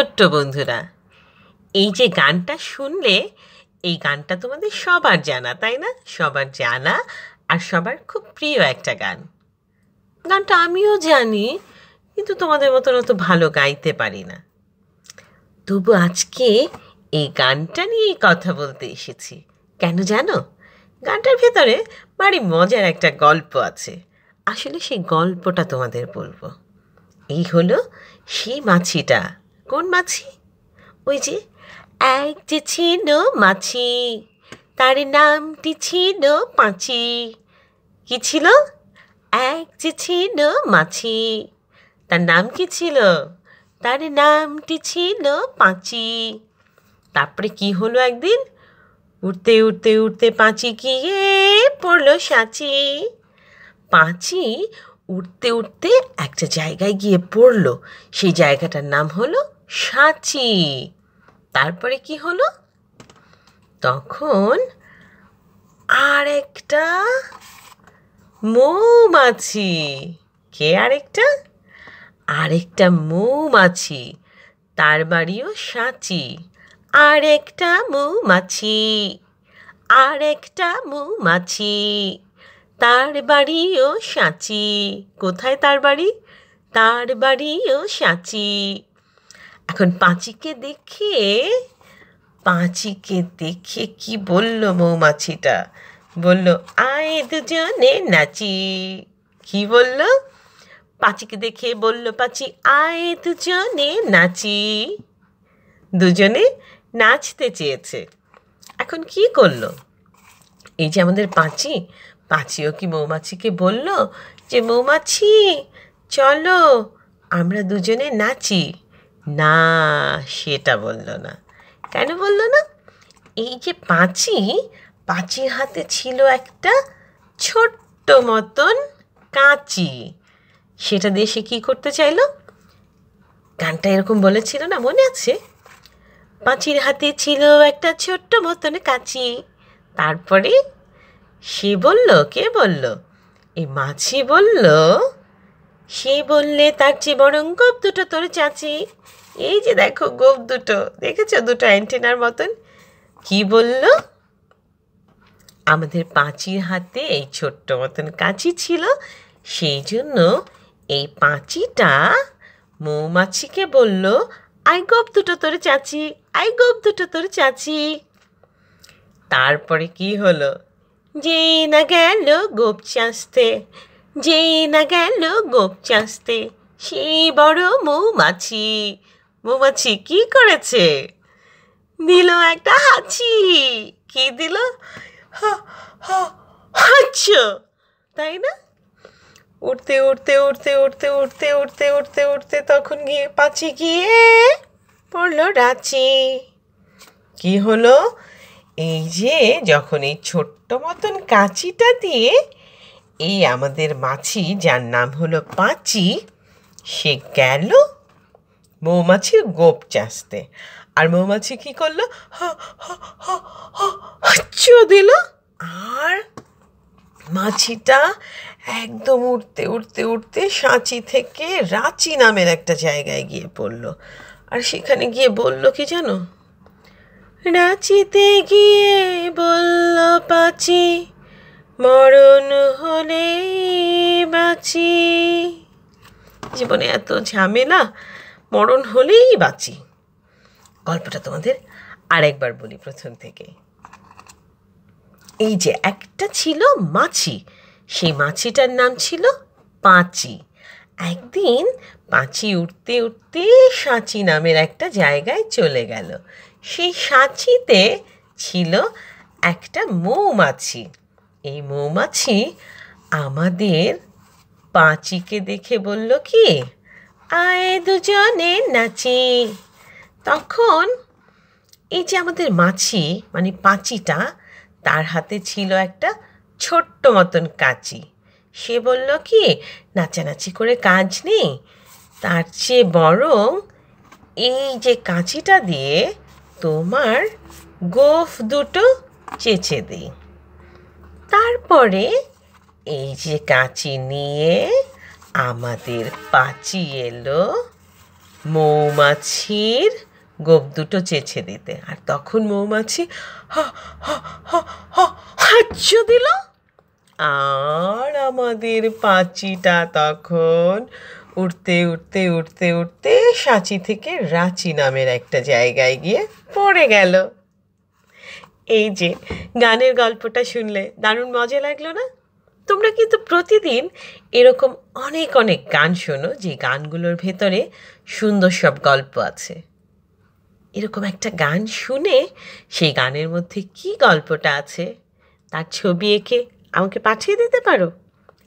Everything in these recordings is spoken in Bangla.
ছোট্ট বন্ধুরা এই যে গানটা শুনলে এই গানটা তোমাদের সবার জানা তাই না সবার জানা আর সবার খুব প্রিয় একটা গান গানটা আমিও জানি কিন্তু তোমাদের মতন অত ভালো গাইতে পারি না তবু আজকে এই গানটা নিয়েই কথা বলতে এসেছি কেন জানো গানটার ভেতরে বাড়ি মজার একটা গল্প আছে আসলে সেই গল্পটা তোমাদের বলবো এই হলো সেই মাছিটা কোন মাছি ওই যে এক যে ছিল মাছি তার নামটি ছিল পাঁচি কি ছিল এক যে ছিল মাছি তার নাম কি ছিল তার নামটি ছিল পাঁচি তারপরে কি হলো একদিন উঠতে উঠতে উঠতে পাঁচি গিয়ে পড়লো সাঁচি পাঁচি উঠতে উঠতে একটা জায়গায় গিয়ে পড়লো সেই জায়গাটার নাম হলো সাঁচি তারপরে কি হলো তখন আরেকটা মৌমাছি কে আরেকটা আরেকটা মৌমাছি তার বাড়িও সাঁচি আরেকটা মৌমাছি আরেকটা মৌমাছি তার বাড়িও সাঁচি কোথায় তার বাড়ি তার বাড়িও সাঁচি এখন পাঁচিকে দেখে পাঁচিকে দেখে কি বলল মৌমাছিটা বলল আয় দুজনে নাচি কি বলল পাঁচিকে দেখে বলল পাঁচি আয় দুজনে নাচি দুজনে নাচতে চেয়েছে এখন কি করলো এই যে আমাদের পাঁচি পাঁচিও কি মৌমাছিকে বলল যে মৌমাছি চলো আমরা দুজনে নাচি না সেটা বলল না কেন বলল না এই যে পাঁচি পাঁচির হাতে ছিল একটা ছোট্ট মতন কাঁচি সেটা দিয়ে সে কী করতে চাইল গানটা এরকম বলেছিল না মনে আছে পাঁচির হাতে ছিল একটা ছোট্ট মতন কাঁচি তারপরে সে বলল কে বলল এই মাছি বলল সে বললে তার চেয়ে বরং গোপ দুটো তোর চাচি এই যে দেখো গোপ দুটো দেখেছ দুটো অ্যান্টেনার মতন কি বলল আমাদের পাঁচির হাতে এই ছোট্ট মতন কাঁচি ছিল সেই জন্য এই পাঁচিটা মৌমাছিকে বলল আই গোপ দুটো তোর চাচি আই গোপ দুটো তোর চাচি তারপরে কি হলো যেই না গেল গোপ চাঁচতে যেই না গেল গোপ চাঁচতে সেই বড় মৌমাছি মৌমাছি কি করেছে দিল একটা হাঁচি কি দিল তাই না উঠতে উঠতে উঠতে উঠতে উঠতে উঠতে উঠতে উঠতে তখন গিয়ে পাচি গিয়ে পড়লো রাঁচি কি হলো এই যে যখন এই ছোট্ট মতন কাঁচিটা দিয়ে এই আমাদের মাছি যার নাম হলো পাঁচি সে গেল মৌমাছির গোপ চাষতে আর মৌমাছি কি করলো হচ্ছিও দিল আর মাছিটা একদম উঠতে উঠতে উঠতে সাঁচি থেকে রাঁচি নামের একটা জায়গায় গিয়ে পড়ল আর সেখানে গিয়ে বলল কি জানো রাঁচিতে গিয়ে বলল পাচি মরণ হলে বাঁচি জীবনে এত ঝামেলা মরণ হলেই বাঁচি গল্পটা তোমাদের আরেকবার বলি প্রথম থেকে এই যে একটা ছিল মাছি সেই মাছিটার নাম ছিল পাঁচি একদিন পাঁচি উঠতে উঠতে সাঁচি নামের একটা জায়গায় চলে গেল সেই সাঁচিতে ছিল একটা মৌমাছি এই মৌমাছি আমাদের পাঁচিকে দেখে বলল কি আয় দুজনে নাচি তখন এই যে আমাদের মাছি মানে পাঁচিটা তার হাতে ছিল একটা ছোট্ট মতন কাঁচি সে বলল কি নাচানাচি করে কাজ নেই তার চেয়ে বরং এই যে কাঁচিটা দিয়ে তোমার গোফ দুটো চেঁচে দিই তারপরে এই যে কাঁচি নিয়ে আমাদের পাচি এলো মৌমাছির গোপ দুটো চেছে দিতে আর তখন মৌমাছি হ দিল আর আমাদের পাঁচিটা তখন উঠতে উঠতে উঠতে উঠতে সাঁচি থেকে রাঁচি নামের একটা জায়গায় গিয়ে পড়ে গেল এই যে গানের গল্পটা শুনলে দারুণ মজা লাগলো না তোমরা কিন্তু প্রতিদিন এরকম অনেক অনেক গান শোনো যে গানগুলোর ভেতরে সুন্দর সব গল্প আছে এরকম একটা গান শুনে সেই গানের মধ্যে কি গল্পটা আছে তার ছবি এঁকে আমাকে পাঠিয়ে দিতে পারো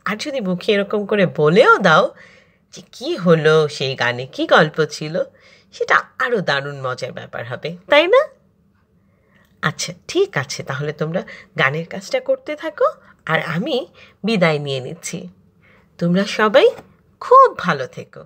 আর যদি মুখে এরকম করে বলেও দাও যে কি হলো সেই গানে কি গল্প ছিল সেটা আরও দারুণ মজার ব্যাপার হবে তাই না আচ্ছা ঠিক আছে তাহলে তোমরা গানের কাজটা করতে থাকো আর আমি বিদায় নিয়ে নিচ্ছি তোমরা সবাই খুব ভালো থেকো